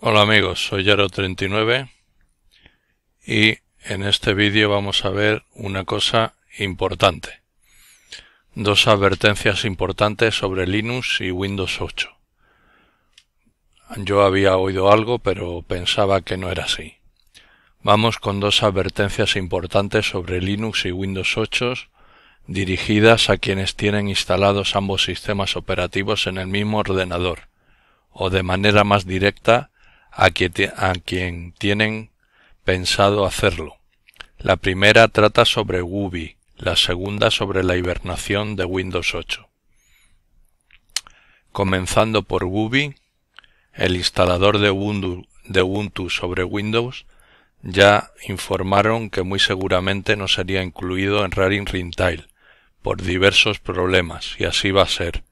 Hola amigos, soy Yaro39 y en este vídeo vamos a ver una cosa importante. Dos advertencias importantes sobre Linux y Windows 8. Yo había oído algo pero pensaba que no era así. Vamos con dos advertencias importantes sobre Linux y Windows 8 dirigidas a quienes tienen instalados ambos sistemas operativos en el mismo ordenador, o de manera más directa a, quien tienen pensado hacerlo. La primera trata sobre Wubi, la segunda sobre la hibernación de Windows 8. Comenzando por Wubi, el instalador de de Ubuntu sobre Windows ya informaron que muy seguramente no sería incluido en Raring Rintail por diversos problemas, y así va a ser.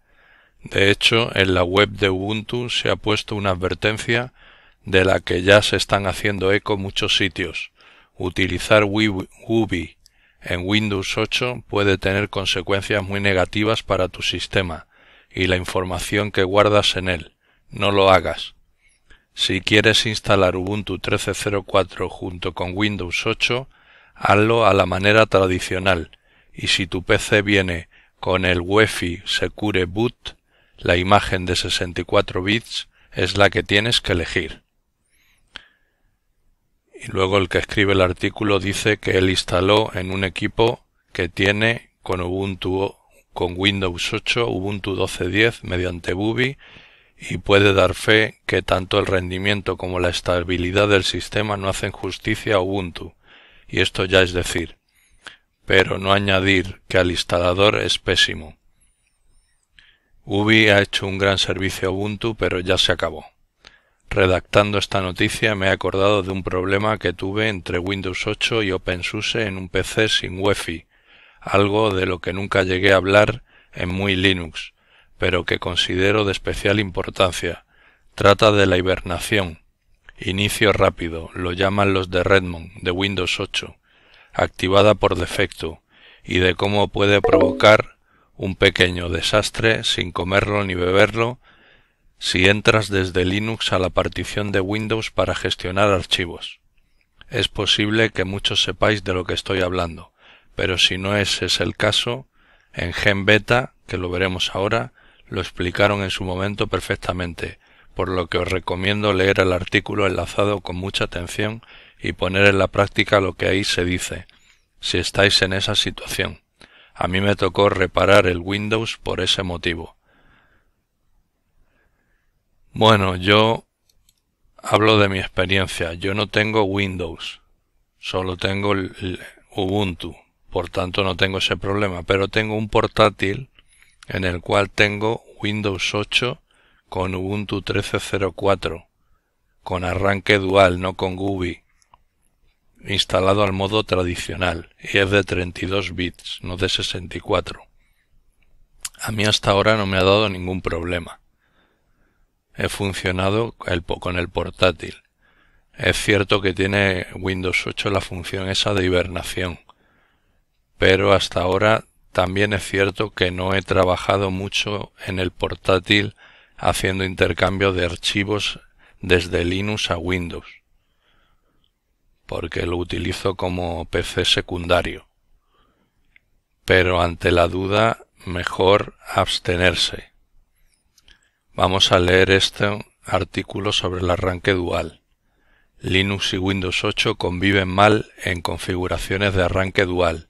De hecho, en la web de Ubuntu se ha puesto una advertencia de la que ya se están haciendo eco muchos sitios. Utilizar Wubi en Windows 8 puede tener consecuencias muy negativas para tu sistema y la información que guardas en él. No lo hagas. Si quieres instalar Ubuntu 13.04 junto con Windows 8, hazlo a la manera tradicional y si tu PC viene con el UEFI Secure Boot, la imagen de 64 bits es la que tienes que elegir. Y luego el que escribe el artículo dice que él instaló en un equipo que tiene con Ubuntu con Windows 8, Ubuntu 12.10 mediante Bubi y puede dar fe que tanto el rendimiento como la estabilidad del sistema no hacen justicia a Ubuntu, y esto ya es decir, pero no añadir que al instalador es pésimo. Ubi ha hecho un gran servicio a Ubuntu, pero ya se acabó. Redactando esta noticia me he acordado de un problema que tuve entre Windows 8 y OpenSUSE en un PC sin wi algo de lo que nunca llegué a hablar en muy Linux, pero que considero de especial importancia. Trata de la hibernación. Inicio rápido, lo llaman los de Redmond, de Windows 8, activada por defecto, y de cómo puede provocar un pequeño desastre sin comerlo ni beberlo si entras desde Linux a la partición de Windows para gestionar archivos. Es posible que muchos sepáis de lo que estoy hablando, pero si no ese es el caso, en Gen Beta, que lo veremos ahora, lo explicaron en su momento perfectamente, por lo que os recomiendo leer el artículo enlazado con mucha atención y poner en la práctica lo que ahí se dice, si estáis en esa situación. A mí me tocó reparar el Windows por ese motivo. Bueno, yo hablo de mi experiencia. Yo no tengo Windows, solo tengo el Ubuntu, por tanto no tengo ese problema, pero tengo un portátil en el cual tengo Windows 8 con Ubuntu 13.04, con arranque dual, no con GUI, instalado al modo tradicional, y es de 32 bits, no de 64. A mí hasta ahora no me ha dado ningún problema. He funcionado con el portátil. Es cierto que tiene Windows 8 la función esa de hibernación, pero hasta ahora también es cierto que no he trabajado mucho en el portátil haciendo intercambio de archivos desde Linux a Windows, porque lo utilizo como PC secundario. Pero ante la duda, mejor abstenerse. Vamos a leer este artículo sobre el arranque dual. Linux y Windows 8 conviven mal en configuraciones de arranque dual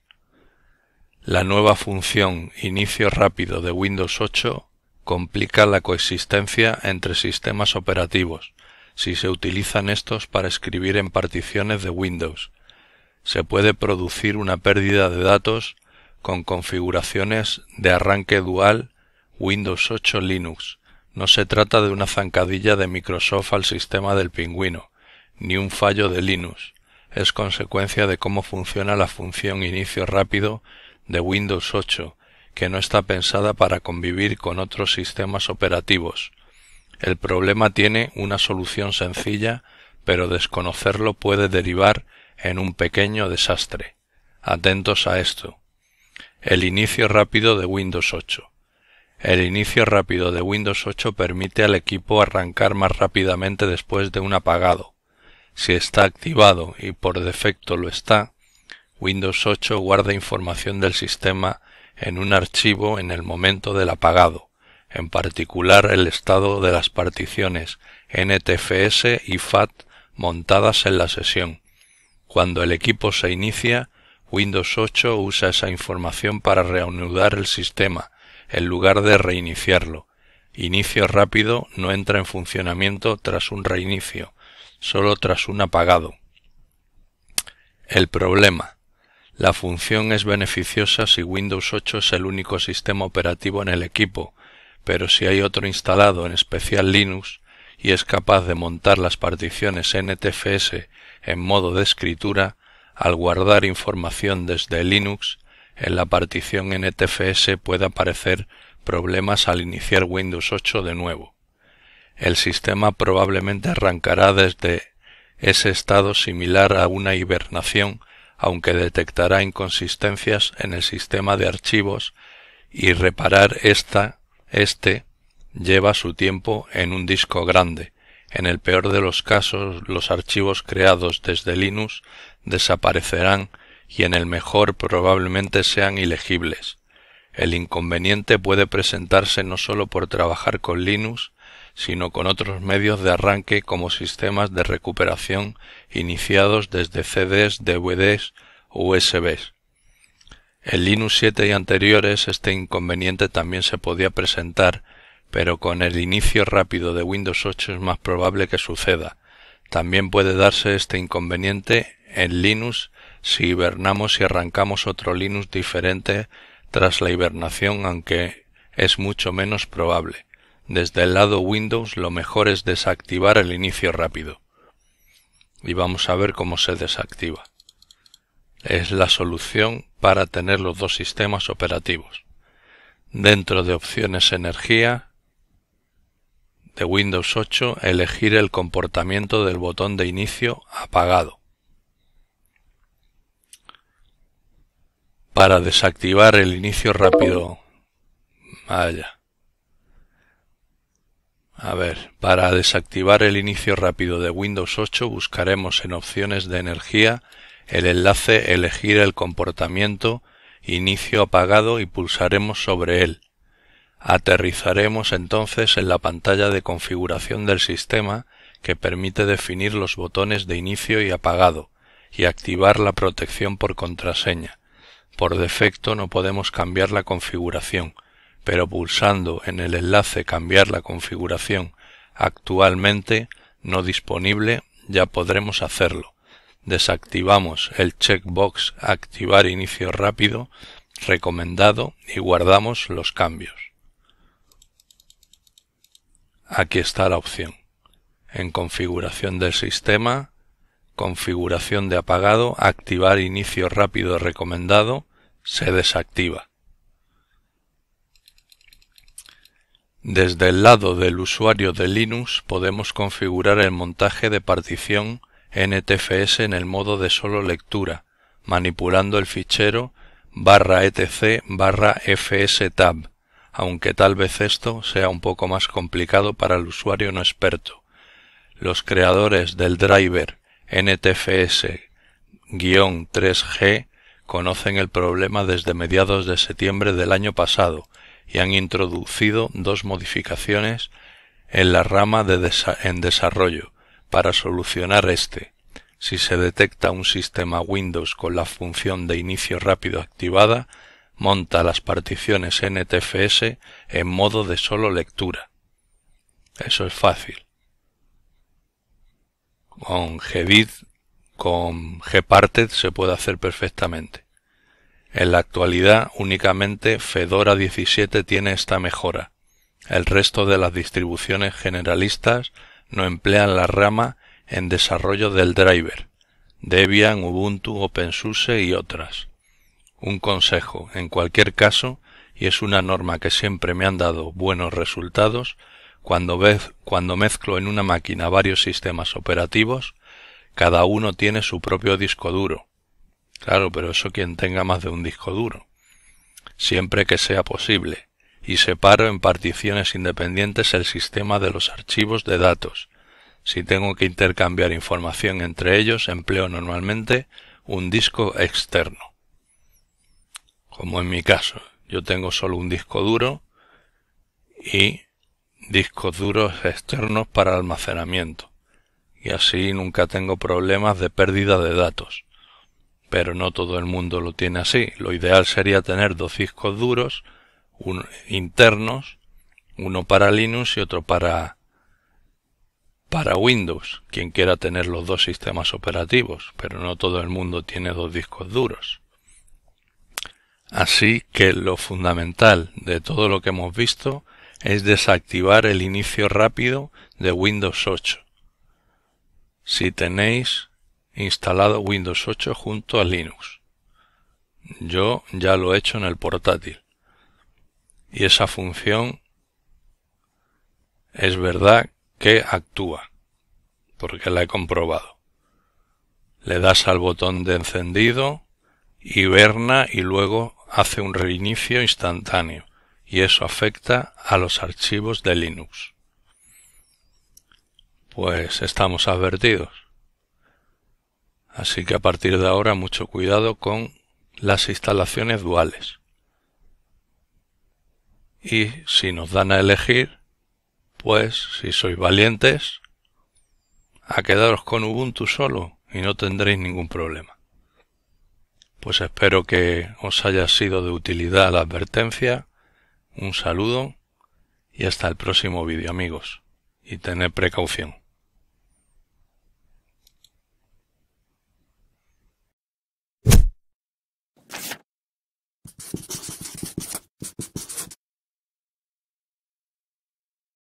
la nueva función Inicio rápido de Windows 8 complica la coexistencia entre sistemas operativos si se utilizan estos para escribir en particiones de Windows. Se puede producir una pérdida de datos con configuraciones de arranque dual Windows 8 Linux. No se trata de una zancadilla de Microsoft al sistema del pingüino, ni un fallo de Linux. Es consecuencia de cómo funciona la función inicio rápido de Windows 8 que no está pensada para convivir con otros sistemas operativos. El problema tiene una solución sencilla, pero desconocerlo puede derivar en un pequeño desastre. Atentos a esto. El inicio rápido de Windows 8. El inicio rápido de Windows 8 permite al equipo arrancar más rápidamente después de un apagado. Si está activado y por defecto lo está, Windows 8 guarda información del sistema en un archivo en el momento del apagado, en particular el estado de las particiones NTFS y FAT montadas en la sesión. Cuando el equipo se inicia, Windows 8 usa esa información para reanudar el sistema, en lugar de reiniciarlo. Inicio rápido no entra en funcionamiento tras un reinicio, solo tras un apagado. El problema. La función es beneficiosa si Windows 8 es el único sistema operativo en el equipo, pero si hay otro instalado, en especial Linux, y es capaz de montar las particiones NTFS en modo de escritura, al guardar información desde Linux, en la partición NTFS puede aparecer problemas al iniciar Windows 8 de nuevo. El sistema probablemente arrancará desde ese estado similar a una hibernación aunque detectará inconsistencias en el sistema de archivos y reparar esta, este lleva su tiempo en un disco grande. En el peor de los casos, los archivos creados desde Linux desaparecerán y en el mejor probablemente sean ilegibles. El inconveniente puede presentarse no solo por trabajar con Linux, sino con otros medios de arranque como sistemas de recuperación iniciados desde CDs, DVDs, USBs. En Linux 7 y anteriores este inconveniente también se podía presentar, pero con el inicio rápido de Windows 8 es más probable que suceda. También puede darse este inconveniente en Linux si hibernamos y arrancamos otro Linux diferente tras la hibernación, aunque es mucho menos probable. Desde el lado Windows lo mejor es desactivar el inicio rápido. Y vamos a ver cómo se desactiva. Es la solución para tener los dos sistemas operativos. Dentro de opciones energía de Windows 8 elegir el comportamiento del botón de inicio apagado. Para desactivar el inicio rápido. Vaya. A ver, para desactivar el inicio rápido de Windows 8 buscaremos en opciones de energía el enlace Elegir el comportamiento Inicio apagado y pulsaremos sobre él. Aterrizaremos entonces en la pantalla de configuración del sistema que permite definir los botones de inicio y apagado y activar la protección por contraseña. Por defecto no podemos cambiar la configuración pero pulsando en el enlace Cambiar la configuración actualmente no disponible ya podremos hacerlo. Desactivamos el checkbox Activar inicio rápido recomendado y guardamos los cambios. Aquí está la opción. En configuración del sistema, configuración de apagado, activar inicio rápido recomendado, se desactiva. Desde el lado del usuario de Linux podemos configurar el montaje de partición NTFS en el modo de solo lectura, manipulando el fichero barra etc barra tab aunque tal vez esto sea un poco más complicado para el usuario no experto. Los creadores del driver NTFS-3G conocen el problema desde mediados de septiembre del año pasado y han introducido dos modificaciones en la rama en desarrollo para solucionar este. Si se detecta un sistema Windows con la función de inicio rápido activada, monta las particiones NTFS en modo de solo lectura. Eso es fácil. Con Gedit, con Gparted se puede hacer perfectamente. En la actualidad únicamente Fedora 17 tiene esta mejora. El resto de las distribuciones generalistas no emplean la rama en desarrollo del driver. Debian, Ubuntu, OpenSUSE y otras. Un consejo, en cualquier caso, y es una norma que siempre me han dado buenos resultados, cuando, cuando mezclo en una máquina varios sistemas operativos, cada uno tiene su propio disco duro, Claro, pero eso quien tenga más de un disco duro, siempre que sea posible, y separo en particiones independientes el sistema de los archivos de datos. Si tengo que intercambiar información entre ellos, empleo normalmente un disco externo. Como en mi caso, yo tengo solo un disco duro y discos duros externos para almacenamiento. Y así nunca tengo problemas de pérdida de datos pero no todo el mundo lo tiene así. Lo ideal sería tener dos discos duros internos, uno para Linux y otro para para Windows, quien quiera tener los dos sistemas operativos, pero no todo el mundo tiene dos discos duros. Así que lo fundamental de todo lo que hemos visto es desactivar el inicio rápido de Windows 8. Si tenéis instalado Windows 8 junto a Linux. Yo ya lo he hecho en el portátil. Y esa función es verdad que actúa, porque la he comprobado. Le das al botón de encendido, hiberna y luego hace un reinicio instantáneo, y eso afecta a los archivos de Linux. Pues estamos advertidos. Así que a partir de ahora mucho cuidado con las instalaciones duales. Y si nos dan a elegir, pues si sois valientes, a quedaros con Ubuntu solo y no tendréis ningún problema. Pues espero que os haya sido de utilidad la advertencia. Un saludo y hasta el próximo vídeo amigos. Y tened precaución.